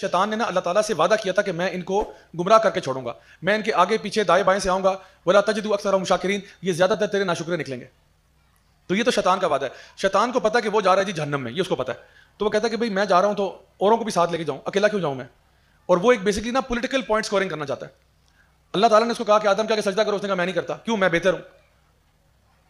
शैतान ने ना अल्लाह ताला से वादा किया था कि मैं इनको गुमराह करके छोड़ूंगा मैं इनके आगे पीछे दाएं बाएं से आऊंगा बोला तजदू अक्सर मुशाकरीन ये ज़्यादातर तेरे नाशुक्रे निकलेंगे तो ये तो शैतान का वादा है शैतान को पता है कि वो जा रहा है जी जहन्नम में ये उसको पता है तो वो कहता है कि भाई मैं जा रहा हूँ तो औरों को भी साथ लेके जाऊँ अकेला क्यों जाऊँ मैं और वो एक बेसिकली ना पोलिटिकल पॉइंट स्कोरिंग करना चाहता है अल्लाह ताला ने उसको कहा कि आदम क्या सजदा करो उसने कहा मैं नहीं करता क्यों मैं बेहतर हूँ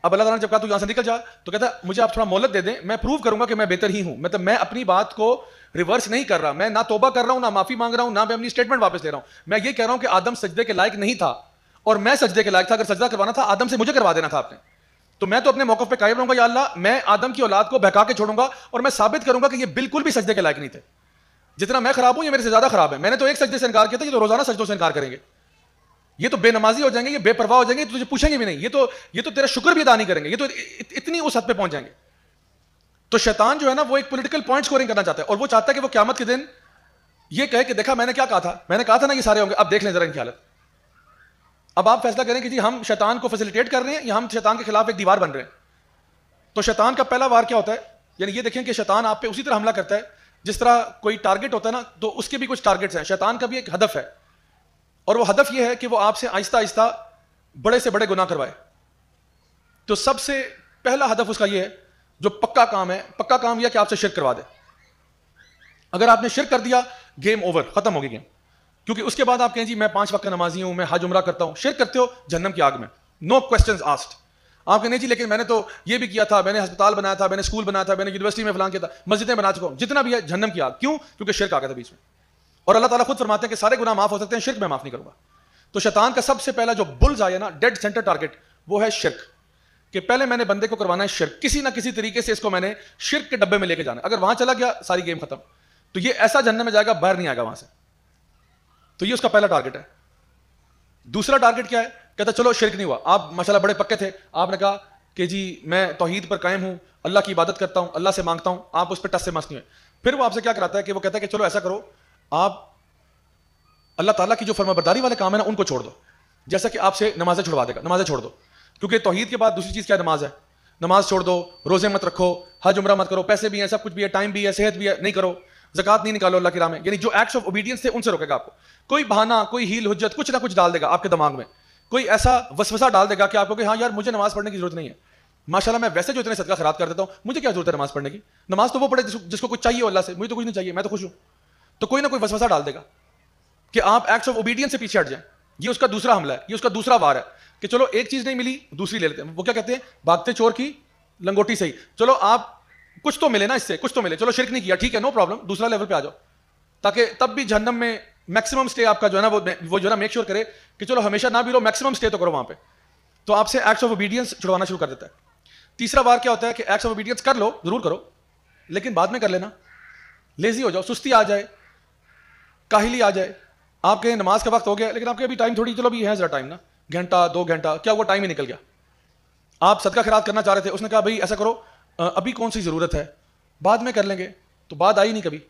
अब अल्लाह ने जब कहा तू यहां से निकल जा तो कहता मुझे आप थोड़ा मोहलत दे दें मैं प्रूव करूंगा कि मैं बेहतर ही हूं मतलब मैं अपनी बात को रिवर्स नहीं कर रहा मैं ना तोबा कर रहा हूँ ना माफ़ी मांग रहा हूँ ना मैं अपनी स्टेटमेंट वापस ले रहा हूं मैं ये कह रहा हूं कि आदम सजदे के लायक नहीं था और मैं सजदे के लायक था अगर सजदा करवाना था आदम से मुझे करवा देना था आपने तो मैं तो अपने मौके पर कायम रहूंगा या अल्लाह मैं आदम की औलाद को बहका के छोड़ूंगा और मैं साबित करूंगा कि ये बिल्कुल भी सजदे के लायक नहीं थे जितना मैं खराब हूँ ये मेरे से ज़्यादा खराब है मैंने तो एक सजदे से इनकार किया था ये तो रोज़ाना सजदों से इनकार करेंगे ये तो बेनमाजी हो जाएंगे ये बेपरवाह हो जाएंगे तो तुझे पूछेंगे भी नहीं ये तो ये तो तेरा शुक्र भी अदा नहीं करेंगे ये तो इतनी उस हद पे पहुंच जाएंगे तो शैतान जो है ना वो एक पॉलिटिकल पॉइंट स्कोरिंग करना चाहता है और वो चाहता है कि वो क्यामत के दिन ये कहे कि देखा मैंने क्या कहा था मैंने कहा था ना ये सारे होंगे अब देख लें जरा इनकी हालत अब आप फैसला करें कि जी हम शैतान को फैसिलिटेट कर रहे हैं या हम शैतान के खिलाफ एक दीवार बन रहे हैं तो शैतान का पहला वार क्या होता है यानी ये देखें कि शैतान आप पे उसी तरह हमला करता है जिस तरह कोई टारगेट होता है ना तो उसके भी कुछ टारगेट्स हैं शैतान का भी एक हदफ है और वो हदफ ये है कि वो आपसे आहिस्ता आहिस्ता बड़े से बड़े गुनाह करवाए तो सबसे पहला हदफ उसका ये है जो पक्का काम है पक्का काम यह कि आपसे शिरक करवा दे अगर आपने शिर कर दिया गेम ओवर खत्म होगी गेम क्योंकि उसके बाद आप कहें जी मैं पांच वक्त का नमाजी हूं मैं हज उमरा करता हूं शिर करते हो जन्नम की आग में नो क्वेश्चन आस्ट आप कहने जी लेकिन मैंने तो ये भी किया था मैंने अस्पताल बनाया था मैंने स्कूल बनाया था मैंने यूनिवर्सिटी में फलान किया था मस्जिदें बना चुका हूं जितना भी है जन्म की आग क्यों क्योंकि शिरक आ गया था बीच में और अल्लाह ताला खुद फरमाते हैं कि सारे गुनाह माफ हो सकते हैं शिरक में माफ नहीं करूंगा तो शैतान का सबसे पहला जो बुल्स आया ना डेड सेंटर टारगेट वो है शिरक कि पहले मैंने बंदे को करवाना है शिरक किसी ना किसी तरीके से इसको मैंने शिरक के डब्बे में लेके जाना अगर वहां चला गया सारी गेम खत्म तो ये ऐसा जन्ने में जाएगा बाहर नहीं आएगा वहां से तो ये उसका पहला टारगेट है दूसरा टारगेट क्या है कहता चलो शिरक नहीं हुआ आप माशाला बड़े पक्के थे आपने कहा कि जी मैं तोहहीद पर कायम हूं अल्लाह की इबादत करता हूं अल्लाह से मांगता हूं आप उस पर टस से मस्त नहीं हुए फिर वो आपसे क्या कराता है कि वो कहता है कि चलो ऐसा करो आप अल्लाह ताला की जो फर्माबरदारी वाले काम है ना उनको छोड़ दो जैसा कि आपसे नमाजें छुड़वा देगा नमाजें छोड़ दो क्योंकि तोहहीद के बाद दूसरी चीज़ क्या नमाज है नमाज छोड़ दो रोज़े मत रखो हज उम्र मत करो पैसे भी हैं सब कुछ भी है टाइम भी है सेहत भी है नहीं करो जक़ात नहीं निकालो अल्लाह के राम में यानी जो एक्ट्स ऑफ ओबीडियंस थे उनसे रोकेगा आपको कोई बहाना कोई हील हजत कुछ ना कुछ डाल देगा आपके दिमाग में कोई ऐसा वसवसा डाल देगा कि आपको कि हाँ यार मुझे नमाज पढ़ने की जरूरत नहीं है माशाल्लाह मैं वैसे जो इतने सदका खराब कर देता हूँ मुझे क्या जरूरत है नमाज पढ़ने की नमाज तो वो पढ़े जिसको, जिसको कुछ चाहिए अल्लाह से मुझे तो कुछ नहीं चाहिए मैं तो खुश हूँ तो कोई ना कोई वसवसा डाल देगा कि आप एक्ट्स ऑफ ओबीडियंस से पीछे हट जाए ये उसका दूसरा हमला है ये उसका दूसरा वार है कि चलो एक चीज नहीं मिली दूसरी ले लेते हैं वो क्या कहते हैं भागते चोर की लंगोटी सही चलो आप कुछ तो मिले ना इससे कुछ तो मिले चलो शिरक नहीं किया ठीक है नो प्रॉब्लम दूसरा लेवल पे आ जाओ ताकि तब भी जहन्नम में मैक्सिमम स्टे आपका जो है ना वो वो जो है ना मेक श्योर करे कि चलो हमेशा ना भी रहो मैक्सिमम स्टे तो करो वहां पे तो आपसे एक्ट्स ऑफ ओबीडियंस छुड़वाना शुरू कर देता है तीसरा बार क्या होता है कि एक्ट्स ऑफ ओबीडियंस कर लो जरूर करो लेकिन बाद में कर लेना लेजी हो जाओ सुस्ती आ जाए काहली आ जाए आप कहें नमाज का वक्त हो गया लेकिन आपके अभी टाइम थोड़ी चलो अभी है ज़रा टाइम ना घंटा दो घंटा क्या हुआ टाइम ही निकल गया आप सदका खराब करना चाह रहे थे उसने कहा भाई ऐसा करो अभी कौन सी ज़रूरत है बाद में कर लेंगे तो बाद आई नहीं कभी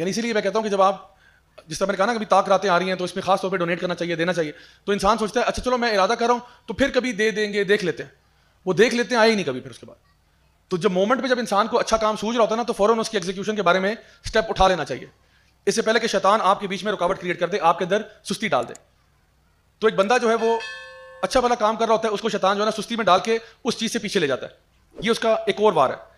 यानी इसीलिए मैं कहता हूँ कि जब आप जिस तरह मैंने कहा ना कभी ताक रातें आ रही हैं तो इसमें खास तौर पर डोनेट करना चाहिए देना चाहिए तो इंसान सोचता है अच्छा चलो मैं इरादा कर रहा हूँ तो फिर कभी दे देंगे देख लेते हैं वो देख लेते हैं आए ही नहीं कभी फिर उसके बाद तो जब मोमेंट पे जब इंसान को अच्छा काम सूझ रहा होता है ना तो फ़ौरन उसकी एग्जीक्यूशन के बारे में स्टेप उठा लेना चाहिए इससे पहले कि शैतान आपके बीच में रुकावट क्रिएट कर दे आपके अंदर सुस्ती डाल दे तो एक बंदा जो है वो अच्छा भला काम कर रहा होता है उसको शैतान जो है ना सुस्ती में डाल के उस चीज़ से पीछे ले जाता है ये उसका एक और वार है